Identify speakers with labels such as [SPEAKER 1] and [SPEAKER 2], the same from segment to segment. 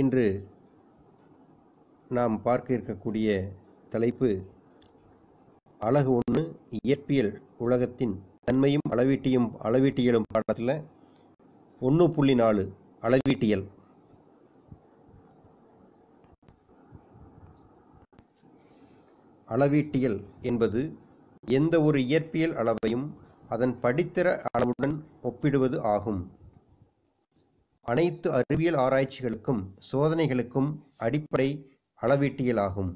[SPEAKER 1] இன்று நாம் பார்க்க இருக்கக்கூடிய தலைப்பு அழகு ஒன்று இயற்பியல் உலகத்தின் தன்மையும் அளவீட்டியும் அளவீட்டியலும் பாடத்தில் ஒன்று புள்ளி நாலு அளவீட்டியல் அளவீட்டியல் என்பது எந்த ஒரு இயற்பியல் அளவையும் அதன் படித்தர அளவுடன் ஒப்பிடுவது ஆகும் அனைத்து அறிவியல் ஆராய்ச்சிகளுக்கும் சோதனைகளுக்கும் அடிப்படை அளவீட்டியலாகும்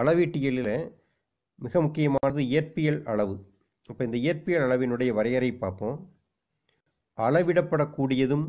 [SPEAKER 1] அளவீட்டியலில் மிக முக்கியமானது இயற்பியல் அளவு இப்போ இந்த இயற்பியல் அளவினுடைய வரையறை பார்ப்போம் அளவிடப்படக்கூடியதும்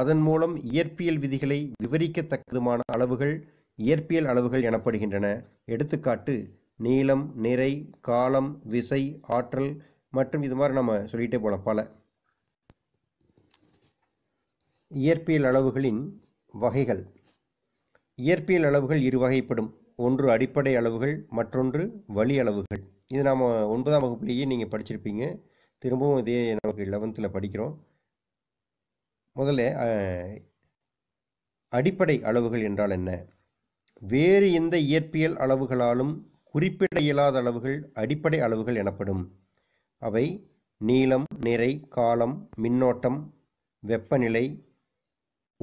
[SPEAKER 1] அதன் மூலம் இயற்பியல் விதிகளை விவரிக்கத்தக்கதுமான அளவுகள் இயற்பியல் அளவுகள் எனப்படுகின்றன எடுத்துக்காட்டு நீளம் நிறை காலம் விசை ஆற்றல் மற்றும் இது மாதிரி நம்ம சொல்லிகிட்டே போகலாம் பல இயற்பியல் அளவுகளின் வகைகள் இயற்பியல் அளவுகள் இரு வகைப்படும் ஒன்று அடிப்படை அளவுகள் மற்றொன்று வழி அளவுகள் இது நாம் ஒன்பதாம் வகுப்புலேயே நீங்கள் படிச்சிருப்பீங்க திரும்பவும் இதே நமக்கு லெவன்த்தில் படிக்கிறோம் முதல்ல அடிப்படை அளவுகள் என்றால் என்ன வேறு எந்த இயற்பியல் அளவுகளாலும் குறிப்பிட இயலாத அளவுகள் அடிப்படை அளவுகள் எனப்படும் அவை நீளம் நிறை காலம் மின்னோட்டம் வெப்பநிலை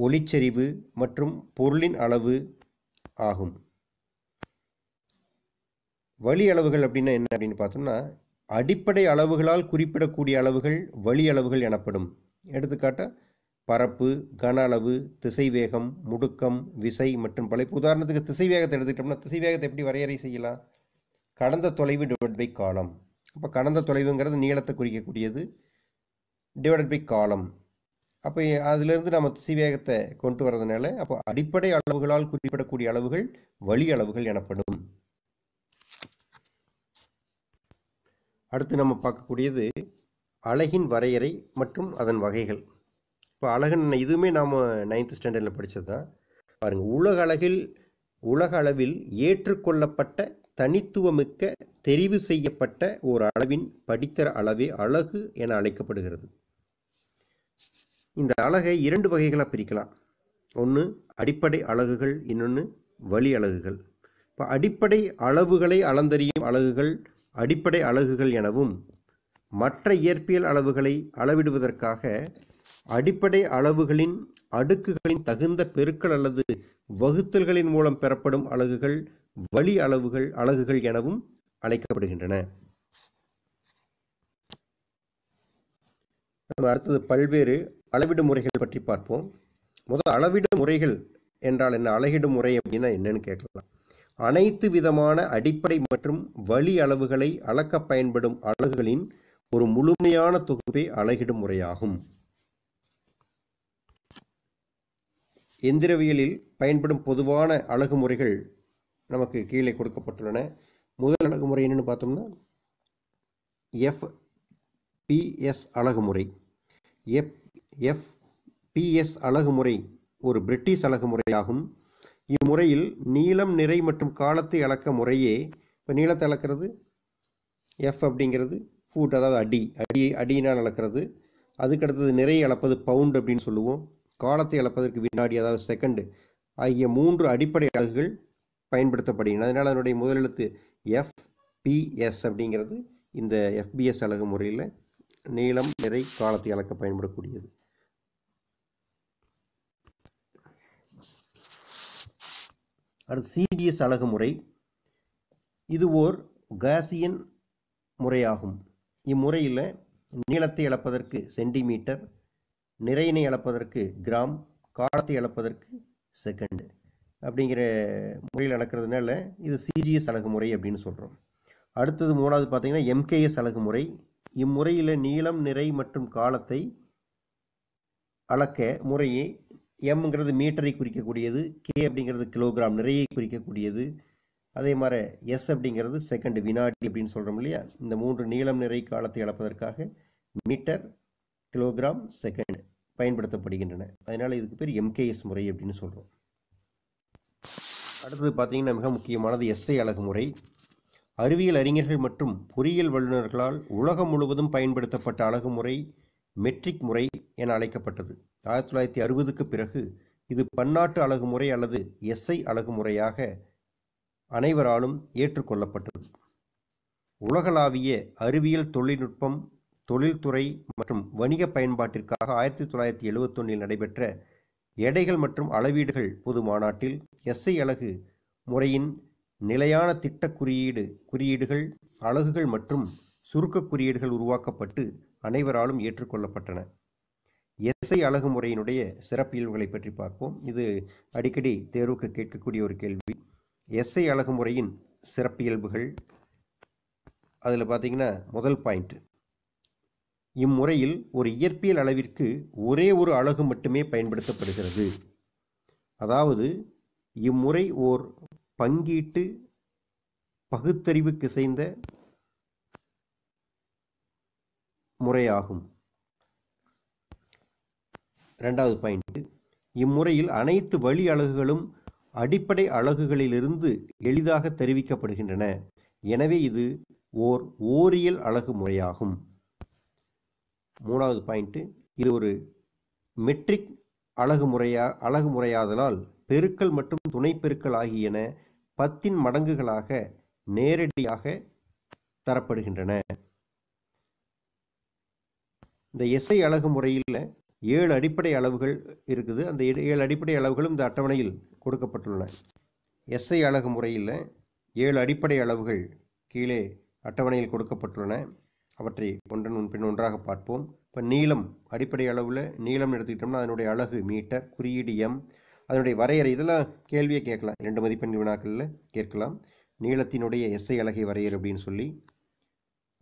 [SPEAKER 1] ஒளிச்சரிவு மற்றும் பொருளின் அளவு ஆகும் வழி அளவுகள் அப்படின்னா என்ன அப்படின்னு பார்த்தோம்னா அடிப்படை அளவுகளால் குறிப்பிடக்கூடிய அளவுகள் வழி அளவுகள் எனப்படும் எடுத்துக்காட்ட பரப்பு கன அளவு திசைவேகம் முடுக்கம் விசை மற்றும் பல உதாரணத்துக்கு திசைவேகத்தை எடுத்துக்கிட்டோம்னா திசைவேகத்தை எப்படி வரையறை செய்யலாம் கடந்த தொலைவு டிவைட் பை காலம் அப்போ கடந்த தொலைவுங்கிறது நீளத்தை குறிக்கக்கூடியது டிவைடட் பை காலம் அப்போ அதிலிருந்து நம்ம திசைவேகத்தை கொண்டு வரதுனால அப்போ அடிப்படை அளவுகளால் குறிப்பிடக்கூடிய அளவுகள் வழி அளவுகள் எனப்படும் அடுத்து நம்ம பார்க்கக்கூடியது அழகின் வரையறை மற்றும் அதன் வகைகள் இப்போ அழகுன்னு இதுவுமே நாம் நைன்த் ஸ்டாண்டர்டில் படித்தது தான் பாருங்கள் உலக அழகில் உலக அளவில் ஏற்றுக்கொள்ளப்பட்ட தனித்துவமிக்க தெரிவு செய்யப்பட்ட ஓர் அளவின் படித்தர அளவே அழகு என அழைக்கப்படுகிறது இந்த அழகை இரண்டு வகைகளாக பிரிக்கலாம் ஒன்று அடிப்படை அழகுகள் இன்னொன்று வழி அழகுகள் இப்போ அடிப்படை அளவுகளை அளந்தறியும் அழகுகள் அடிப்படை அழகுகள் எனவும் மற்ற இயற்பியல் அளவுகளை அளவிடுவதற்காக அடிப்படை அளவுகளின் அடுக்குகளின் தகுந்த பெருக்கள் அல்லது வகுத்தல்களின் மூலம் பெறப்படும் அழகுகள் வழி அளவுகள் அழகுகள் எனவும் அழைக்கப்படுகின்றன நம்ம அடுத்தது பல்வேறு அளவிடும் முறைகள் பற்றி பார்ப்போம் முதல் அளவிடும் முறைகள் என்றால் என்ன அழகிடும் முறை அப்படின்னா என்னன்னு கேட்கலாம் அனைத்து விதமான அடிப்படை மற்றும் வழி அளவுகளை அளக்க பயன்படும் அலகுகளின் ஒரு முழுமையான தொகுப்பே அழகிடும் முறையாகும் எந்திரவியலில் பயன்படும் பொதுவான அழகு முறைகள் நமக்கு கீழே கொடுக்கப்பட்டுள்ளன முதல் அழகுமுறை என்னென்னு பார்த்தோம்னா எஃப் பிஎஸ் அழகுமுறை எஃப் எஃப் பிஎஸ் அழகுமுறை ஒரு பிரிட்டிஷ் அழகுமுறையாகும் இம்முறையில் நீளம் நிறை மற்றும் காலத்தை அளக்க முறையே இப்போ நீளத்தை அளக்கிறது எஃப் அப்படிங்கிறது ஃபூட் அதாவது அடி அடி அடியினால் அளக்கிறது அதுக்கடுத்தது நிறை அளப்பது பவுண்ட் அப்படின்னு சொல்லுவோம் காலத்தை அளப்பதற்கு வினாடி அதாவது செகண்டு ஆகிய மூன்று அடிப்படை அழகுகள் பயன்படுத்தப்படுகின்றன அதனால் அதனுடைய முதலெழுத்து எஃபிஎஸ் அப்படிங்கிறது இந்த எஃபிஎஸ் அழகு முறையில் நீளம் நிறை காலத்தை அளக்க பயன்படக்கூடியது அடுத்து சிஜிஎஸ் அழகு முறை இது ஓர் காசியன் முறையாகும் இம்முறையில் நீளத்தை அளப்பதற்கு சென்டிமீட்டர் நிறையினை அளப்பதற்கு கிராம் காலத்தை அளப்பதற்கு செகண்ட் அப்படிங்கிற முறையில் நடக்கிறதுனால இது சிஜிஎஸ் அணுகுமுறை அப்படின்னு சொல்கிறோம் அடுத்தது மூணாவது பார்த்தீங்கன்னா எம்கேஎஸ் அணுகுமுறை இம்முறையில் நீளம் நிறை மற்றும் காலத்தை அளக்க முறையே எம்ங்கிறது மீட்டரை குறிக்கக்கூடியது கே அப்படிங்கிறது கிலோகிராம் நிறையை குறிக்கக்கூடியது அதே மாதிரி எஸ் அப்படிங்கிறது செகண்ட் வினாடி அப்படின்னு சொல்கிறோம் இல்லையா இந்த மூன்று நீளம் நிறை காலத்தை அளப்பதற்காக மீட்டர் கிலோகிராம் செகண்ட் பயன்படுத்தப்படுகின்றன அதனால் இதுக்கு பேர் எம்கேஎஸ் முறை அப்படின்னு சொல்கிறோம் அடுத்தது பார்த்திங்கன்னா மிக முக்கியமானது எஸ்ஐ அழகுமுறை அறிவியல் அறிஞர்கள் மற்றும் பொறியியல் வல்லுநர்களால் உலகம் முழுவதும் பயன்படுத்தப்பட்ட அழகுமுறை மெட்ரிக் முறை என அழைக்கப்பட்டது ஆயிரத்தி தொள்ளாயிரத்தி அறுபதுக்கு பிறகு இது பன்னாட்டு அழகுமுறை அல்லது எஸ்ஐ அழகுமுறையாக அனைவராலும் ஏற்றுக்கொள்ளப்பட்டது உலகளாவிய அறிவியல் தொழில்நுட்பம் தொழில்துறை மற்றும் வணிக பயன்பாட்டிற்காக ஆயிரத்தி தொள்ளாயிரத்தி எழுபத்தொன்னில் நடைபெற்ற எடைகள் மற்றும் அளவீடுகள் பொது மாநாட்டில் எஸ்ஐ அழகு முறையின் நிலையான திட்ட குறியீடு குறியீடுகள் அலகுகள் மற்றும் சுருக்க குறியீடுகள் உருவாக்கப்பட்டு அனைவராலும் ஏற்றுக்கொள்ளப்பட்டன எஸ்ஐ அழகு முறையினுடைய சிறப்பியல்புகளை பற்றி பார்ப்போம் இது அடிக்கடி தேர்வுக்கு கேட்கக்கூடிய ஒரு கேள்வி எஸ்ஐ அழகு முறையின் சிறப்பியல்புகள் அதில் பார்த்திங்கன்னா முதல் பாயிண்ட்டு இம்முறையில் ஒரு இயற்பியல் அளவிற்கு ஒரே ஒரு அலகு மட்டுமே பயன்படுத்தப்படுகிறது அதாவது இம்முறை ஓர் பங்கீட்டு பகுத்தறிவுக்கு செய்த முறையாகும் ரெண்டாவது பாயிண்ட் இம்முறையில் அனைத்து வழி அலகுகளும் அடிப்படை அலகுகளிலிருந்து எளிதாக தெரிவிக்கப்படுகின்றன எனவே இது ஓர் ஓரியல் அலகு முறையாகும் மூணாவது பாயிண்ட்டு இது ஒரு மெட்ரிக் அழகு முறையா அழகு முறையாதலால் பெருக்கல் மற்றும் துணை பெருக்கல் ஆகியன பத்தின் மடங்குகளாக நேரடியாக தரப்படுகின்றன இந்த எஸ்ஐ அழகு முறையில் ஏழு அடிப்படை அளவுகள் இருக்குது அந்த ஏழு அடிப்படை அளவுகளும் இந்த அட்டவணையில் கொடுக்கப்பட்டுள்ளன எஸ்ஐ அழகு முறையில் ஏழு அடிப்படை அளவுகள் கீழே அட்டவணையில் கொடுக்கப்பட்டுள்ளன அவற்றை ஒன்றன் முன் பின் ஒன்றாக பார்ப்போம் இப்போ நீளம் அடிப்படை அளவில் நீளம் எடுத்துக்கிட்டோம்னா அதனுடைய அழகு மீட்டர் குறியீடு எம் அதனுடைய வரையறை இதெல்லாம் கேள்வியை கேட்கலாம் இரண்டு மதிப்பெண் வினாக்களில் கேட்கலாம் நீளத்தினுடைய எஸ்ஐ அழகை வரையறு அப்படின்னு சொல்லி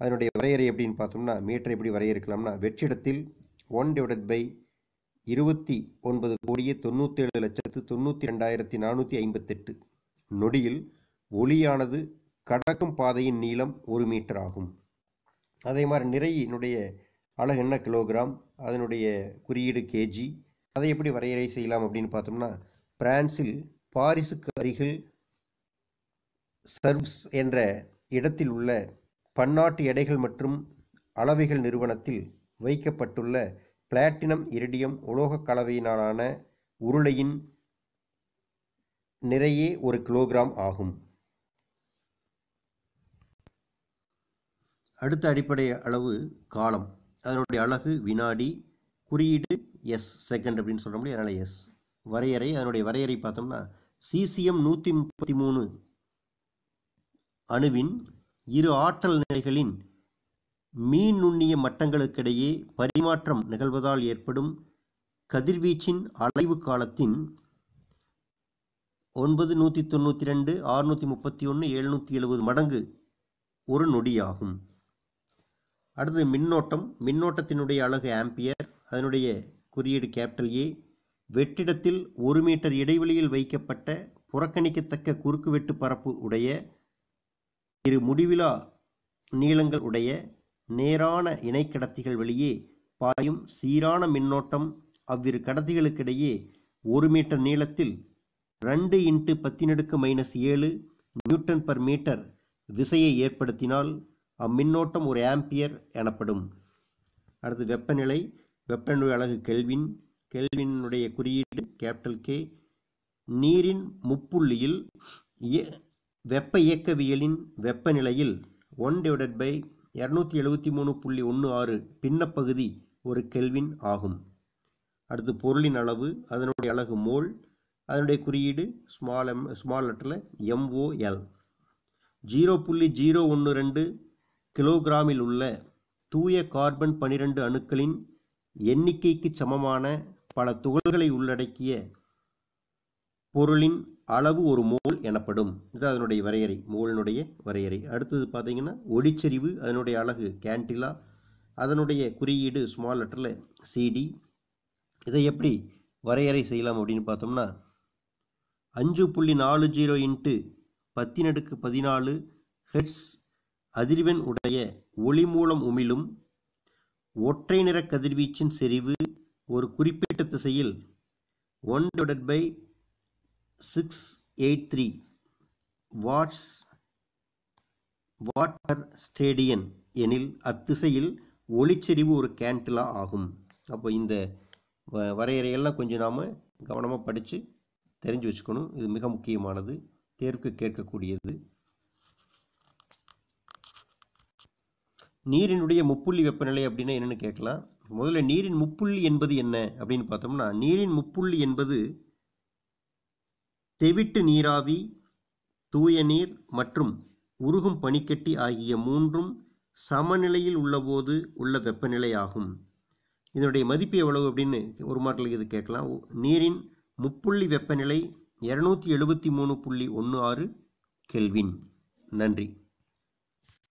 [SPEAKER 1] அதனுடைய வரையறை எப்படின்னு பார்த்தோம்னா மீட்டர் எப்படி வரையறுக்கலாம்னா வெற்றிடத்தில் ஒன் டிவைடட் பை இருபத்தி ஒன்பது கோடியே தொண்ணூற்றேழு லட்சத்து தொண்ணூற்றி ரெண்டாயிரத்தி நானூற்றி ஐம்பத்தெட்டு நொடியில் ஒளியானது கடக்கும் பாதையின் நீளம் ஒரு மீட்டர் ஆகும் அதே மாதிரி நிறையினுடைய அழகு என்ன கிலோகிராம் அதனுடைய குறியீடு கேஜி அதை எப்படி வரையறை செய்யலாம் அப்படின்னு பார்த்தோம்னா பிரான்சில் பாரிசுக்கு அருகில் சர்வ்ஸ் என்ற இடத்தில் உள்ள பன்னாட்டு எடைகள் மற்றும் அளவைகள் நிறுவனத்தில் வைக்கப்பட்டுள்ள பிளாட்டினம் இரடியம் உலோகக் கலவையினாலான உருளையின் நிறையே ஒரு கிலோகிராம் ஆகும் அடுத்த அடிப்படை அளவு காலம் அதனுடைய அழகு வினாடி குறியீடு எஸ் செகண்ட் அப்படின்னு சொல்ல முடியும் அதனால் எஸ் வரையறை அதனுடைய வரையறை பார்த்தோம்னா சிசிஎம் நூற்றி முப்பத்தி மூணு அணுவின் இரு ஆற்றல் நிலைகளின் மீன் நுண்ணிய மட்டங்களுக்கிடையே பரிமாற்றம் நிகழ்வதால் ஏற்படும் கதிர்வீச்சின் அலைவு காலத்தின் ஒன்பது நூற்றி தொண்ணூற்றி ரெண்டு ஆறுநூற்றி முப்பத்தி ஒன்று எழுநூற்றி எழுபது மடங்கு ஒரு நொடியாகும் அடுத்து மின்னோட்டம் மின்னோட்டத்தினுடைய அழகு ஆம்பியர் அதனுடைய குறியீடு கேபிட்டல் ஏ வெற்றிடத்தில் ஒரு மீட்டர் இடைவெளியில் வைக்கப்பட்ட புறக்கணிக்கத்தக்க குறுக்குவெட்டு பரப்பு உடைய இரு முடிவிலா நீளங்கள் உடைய நேரான இணை கடத்திகள் பாயும் சீரான மின்னோட்டம் அவ்விரு கடத்திகளுக்கிடையே ஒரு மீட்டர் நீளத்தில் ரெண்டு இன்ட்டு பத்தினடுக்கு மைனஸ் ஏழு நியூட்டன் பர் மீட்டர் விசையை ஏற்படுத்தினால் அம்மின்னோட்டம் ஒரு ஆம்பியர் எனப்படும் அடுத்து வெப்பநிலை வெப்பநிலை அழகு கெல்வின் கெல்வினுடைய குறியீடு கேபிட்டல் கே நீரின் முப்புள்ளியில் வெப்ப இயக்கவியலின் வெப்பநிலையில் ஒன் டிவைடட் பை இரநூத்தி எழுபத்தி மூணு புள்ளி ஒன்று ஆறு பின்னப்பகுதி ஒரு கெல்வின் ஆகும் அடுத்து பொருளின் அளவு அதனுடைய அலகு மோல் அதனுடைய குறியீடு ஸ்மால் எம் ஸ்மால் லெட்டரில் எம்ஓஎல் ஜீரோ புள்ளி ஜீரோ ஒன்று ரெண்டு கிலோகிராமில் உள்ள தூய கார்பன் பனிரெண்டு அணுக்களின் எண்ணிக்கைக்கு சமமான பல துகள்களை உள்ளடக்கிய பொருளின் அளவு ஒரு மோல் எனப்படும் இது அதனுடைய வரையறை மோலினுடைய வரையறை அடுத்தது பார்த்தீங்கன்னா ஒளிச்செறிவு அதனுடைய அழகு கேண்டிலா அதனுடைய குறியீடு ஸ்மால் லெட்டரில் சிடி இதை எப்படி வரையறை செய்யலாம் அப்படின்னு பார்த்தோம்னா அஞ்சு புள்ளி நாலு ஜீரோ இன்ட்டு பத்தினடுக்கு பதினாலு ஹெட்ஸ் அதிர்வெண் உடைய ஒளி மூலம் உமிழும் ஒற்றை நிற கதிர்வீச்சின் செறிவு ஒரு குறிப்பிட்ட திசையில் one divided by six eight three watts வாட்டர் ஸ்டேடியன் எனில் அத்திசையில் ஒளிச்செறிவு ஒரு கேண்டிலா ஆகும் அப்போ இந்த வரையறையெல்லாம் கொஞ்சம் நாம் கவனமாக படித்து தெரிஞ்சு வச்சுக்கணும் இது மிக முக்கியமானது தேர்வுக்கு கேட்கக்கூடியது நீரினுடைய முப்புள்ளி வெப்பநிலை அப்படின்னா என்னென்னு கேட்கலாம் முதல்ல நீரின் முப்புள்ளி என்பது என்ன அப்படின்னு பார்த்தோம்னா நீரின் முப்புள்ளி என்பது தெவிட்டு நீராவி தூய நீர் மற்றும் உருகும் பனிக்கட்டி ஆகிய மூன்றும் சமநிலையில் உள்ளபோது உள்ள வெப்பநிலை ஆகும் இதனுடைய மதிப்பு எவ்வளவு அப்படின்னு ஒரு மாட்டில் இது கேட்கலாம் நீரின் முப்புள்ளி வெப்பநிலை இரநூத்தி எழுபத்தி மூணு புள்ளி ஒன்று ஆறு கெல்வின் நன்றி